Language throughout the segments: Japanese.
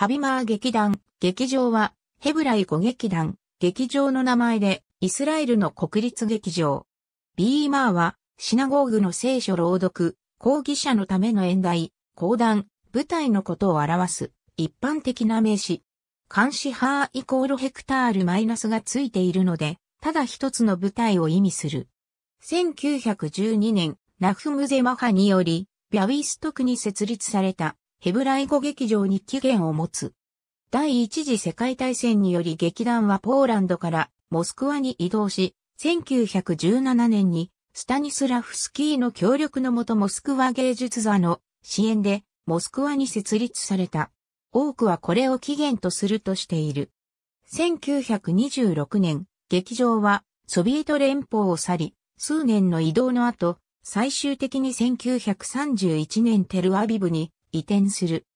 ハビマー劇団、劇場は、ヘブライ語劇団、劇場の名前で、イスラエルの国立劇場。ビーマーは、シナゴーグの聖書朗読、講義者のための演題、講談、舞台のことを表す、一般的な名詞。監視ハーイコールヘクタールマイナスがついているので、ただ一つの舞台を意味する。1912年、ナフムゼマハにより、ビャウィストクに設立されたヘブライ語劇場に起源を持つ。第一次世界大戦により劇団はポーランドからモスクワに移動し、1917年にスタニスラフスキーの協力のもとモスクワ芸術座の支援でモスクワに設立された。多くはこれを起源とするとしている。1926年、劇場はソビエト連邦を去り、数年の移動の後、最終的に1931年テルアビブに移転する。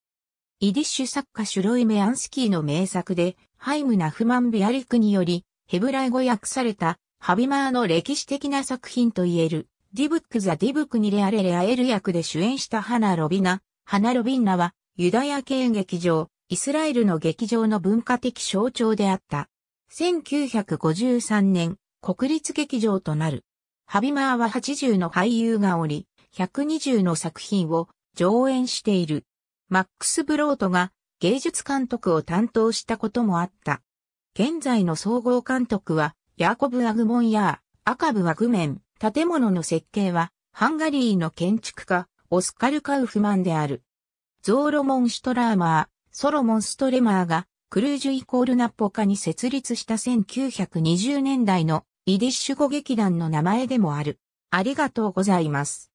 イディッシュ作家シュロイ・メアンスキーの名作で、ハイム・ナフマン・ビアリクにより、ヘブライ語訳された、ハビマーの歴史的な作品といえる、ディブック・ザ・ディブクにレアレレアエル役で主演したハナ・ロビナ。ハナ・ロビンナは、ユダヤ系劇場、イスラエルの劇場の文化的象徴であった。1953年、国立劇場となる。ハビマーは80の俳優がおり、120の作品を上演している。マックス・ブロートが芸術監督を担当したこともあった。現在の総合監督は、ヤーコブ・アグモンやアカブ・アグメン。建物の設計は、ハンガリーの建築家、オスカル・カウフマンである。ゾーロモン・シュトラーマー、ソロモン・ストレマーが、クルージュイコールナッポカに設立した1920年代のイディッシュ語劇団の名前でもある。ありがとうございます。